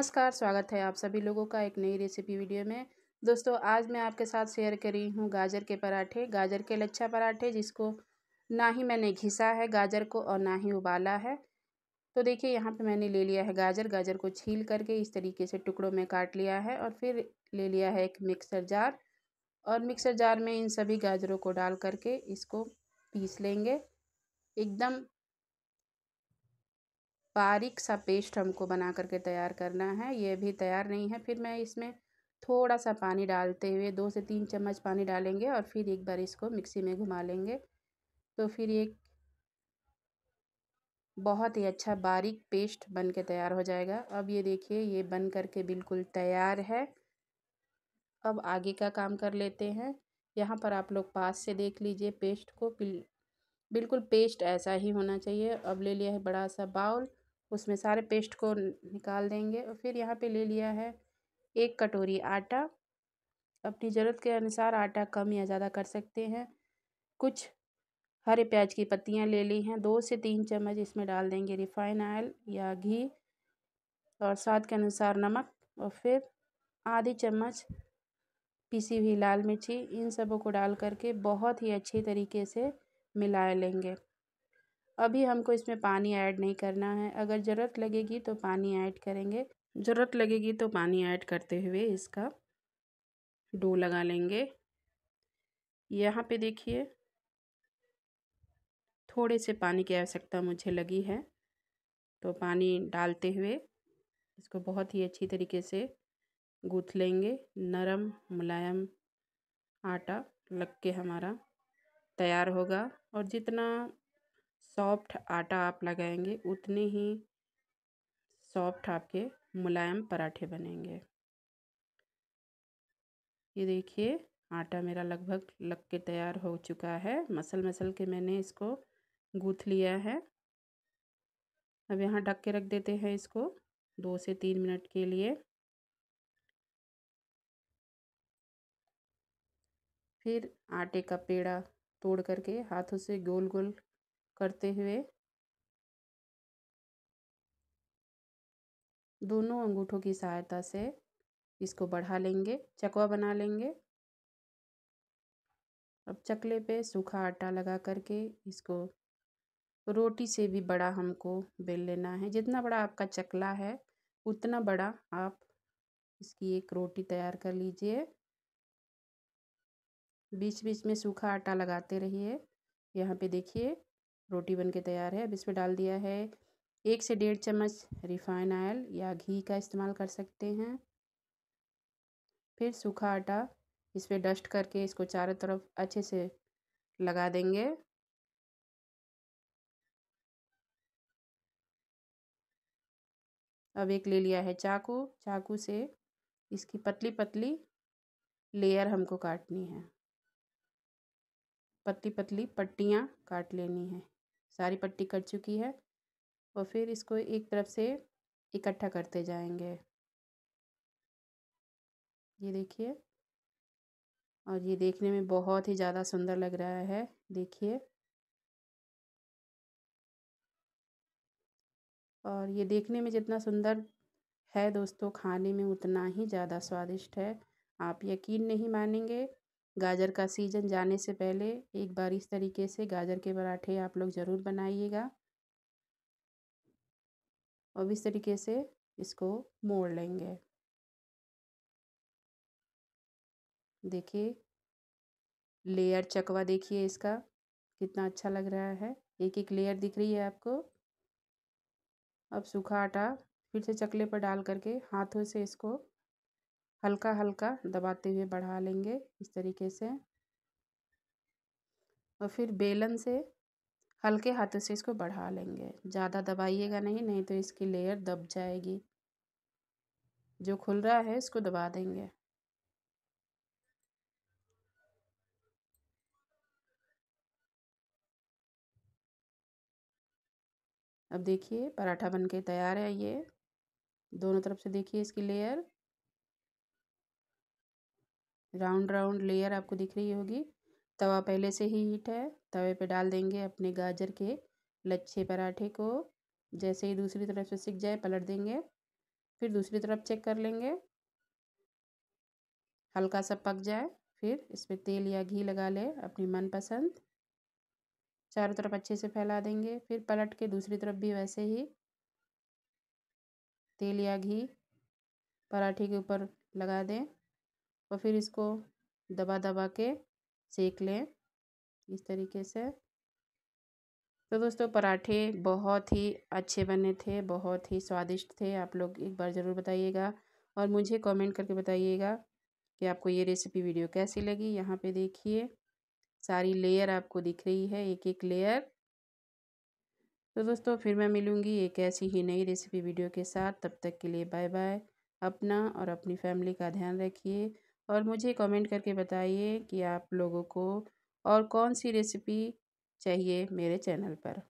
नमस्कार स्वागत है आप सभी लोगों का एक नई रेसिपी वीडियो में दोस्तों आज मैं आपके साथ शेयर कर रही हूँ गाजर के पराठे गाजर के लच्छा पराठे जिसको ना ही मैंने घिसा है गाजर को और ना ही उबाला है तो देखिए यहाँ पे मैंने ले लिया है गाजर गाजर को छील करके इस तरीके से टुकड़ों में काट लिया है और फिर ले लिया है एक मिक्सर जार और मिक्सर जार में इन सभी गाजरों को डाल करके इसको पीस लेंगे एकदम बारीक सा पेस्ट हमको बना करके तैयार करना है ये भी तैयार नहीं है फिर मैं इसमें थोड़ा सा पानी डालते हुए दो से तीन चम्मच पानी डालेंगे और फिर एक बार इसको मिक्सी में घुमा लेंगे तो फिर एक बहुत ही अच्छा बारीक पेस्ट बन के तैयार हो जाएगा अब ये देखिए ये बन करके बिल्कुल तैयार है अब आगे का काम कर लेते हैं यहाँ पर आप लोग पास से देख लीजिए पेस्ट को बिल्कुल पेस्ट ऐसा ही होना चाहिए अब ले लिया है बड़ा सा बाउल उसमें सारे पेस्ट को निकाल देंगे और फिर यहाँ पे ले लिया है एक कटोरी आटा अपनी ज़रूरत के अनुसार आटा कम या ज़्यादा कर सकते हैं कुछ हरे प्याज की पत्तियाँ ले ली हैं दो से तीन चम्मच इसमें डाल देंगे रिफाइन ऑयल या घी और स्वाद के अनुसार नमक और फिर आधी चम्मच पीसी हुई लाल मिर्ची इन सबों को डाल करके बहुत ही अच्छे तरीके से मिला लेंगे अभी हमको इसमें पानी ऐड नहीं करना है अगर ज़रूरत लगेगी तो पानी ऐड करेंगे ज़रूरत लगेगी तो पानी ऐड करते हुए इसका डो लगा लेंगे यहाँ पे देखिए थोड़े से पानी की आवश्यकता मुझे लगी है तो पानी डालते हुए इसको बहुत ही अच्छी तरीके से गूँथ लेंगे नरम मुलायम आटा लग के हमारा तैयार होगा और जितना सॉफ्ट आटा आप लगाएंगे उतने ही सॉफ्ट आपके मुलायम पराठे बनेंगे ये देखिए आटा मेरा लगभग लग के तैयार हो चुका है मसल मसल के मैंने इसको गूँथ लिया है अब यहाँ ढक के रख देते हैं इसको दो से तीन मिनट के लिए फिर आटे का पेड़ा तोड़ करके हाथों से गोल गोल करते हुए दोनों अंगूठों की सहायता से इसको बढ़ा लेंगे चकवा बना लेंगे अब चकले पे सूखा आटा लगा करके इसको रोटी से भी बड़ा हमको बेल लेना है जितना बड़ा आपका चकला है उतना बड़ा आप इसकी एक रोटी तैयार कर लीजिए बीच बीच में सूखा आटा लगाते रहिए यहाँ पे देखिए रोटी बन के तैयार है अब इसमें डाल दिया है एक से डेढ़ चम्मच रिफाइन ऑयल या घी का इस्तेमाल कर सकते हैं फिर सूखा आटा इस पर डस्ट करके इसको चारों तरफ अच्छे से लगा देंगे अब एक ले लिया है चाकू चाकू से इसकी पतली पतली लेयर हमको काटनी है पतली पतली पट्टियाँ काट लेनी है सारी पट्टी कट चुकी है और फिर इसको एक तरफ से इकट्ठा करते जाएंगे ये देखिए और ये देखने में बहुत ही ज़्यादा सुंदर लग रहा है देखिए और ये देखने में जितना सुंदर है दोस्तों खाने में उतना ही ज़्यादा स्वादिष्ट है आप यकीन नहीं मानेंगे गाजर का सीजन जाने से पहले एक बार इस तरीके से गाजर के पराठे आप लोग ज़रूर बनाइएगा और इस तरीके से इसको मोड़ लेंगे देखिए लेयर चकवा देखिए इसका कितना अच्छा लग रहा है एक एक लेयर दिख रही है आपको अब सूखा आटा फिर से चकले पर डाल करके हाथों से इसको हल्का हल्का दबाते हुए बढ़ा लेंगे इस तरीके से और फिर बेलन से हल्के हाथों से इसको बढ़ा लेंगे ज़्यादा दबाइएगा नहीं नहीं तो इसकी लेयर दब जाएगी जो खुल रहा है इसको दबा देंगे अब देखिए पराठा बनके तैयार है ये दोनों तरफ से देखिए इसकी लेयर राउंड राउंड लेयर आपको दिख रही होगी तवा पहले से ही हीट है तवे पे डाल देंगे अपने गाजर के लच्छे पराठे को जैसे ही दूसरी तरफ से सिक जाए पलट देंगे फिर दूसरी तरफ चेक कर लेंगे हल्का सा पक जाए फिर इस पर तेल या घी लगा ले अपनी मनपसंद चारों तरफ अच्छे से फैला देंगे फिर पलट के दूसरी तरफ भी वैसे ही तेल या घी पराठे के ऊपर लगा दें और फिर इसको दबा दबा के सेक लें इस तरीके से तो दोस्तों पराठे बहुत ही अच्छे बने थे बहुत ही स्वादिष्ट थे आप लोग एक बार ज़रूर बताइएगा और मुझे कमेंट करके बताइएगा कि आपको ये रेसिपी वीडियो कैसी लगी यहाँ पे देखिए सारी लेयर आपको दिख रही है एक एक लेयर तो दोस्तों फिर मैं मिलूँगी एक ऐसी ही नई रेसिपी वीडियो के साथ तब तक के लिए बाय बाय अपना और अपनी फैमिली का ध्यान रखिए और मुझे कमेंट करके बताइए कि आप लोगों को और कौन सी रेसिपी चाहिए मेरे चैनल पर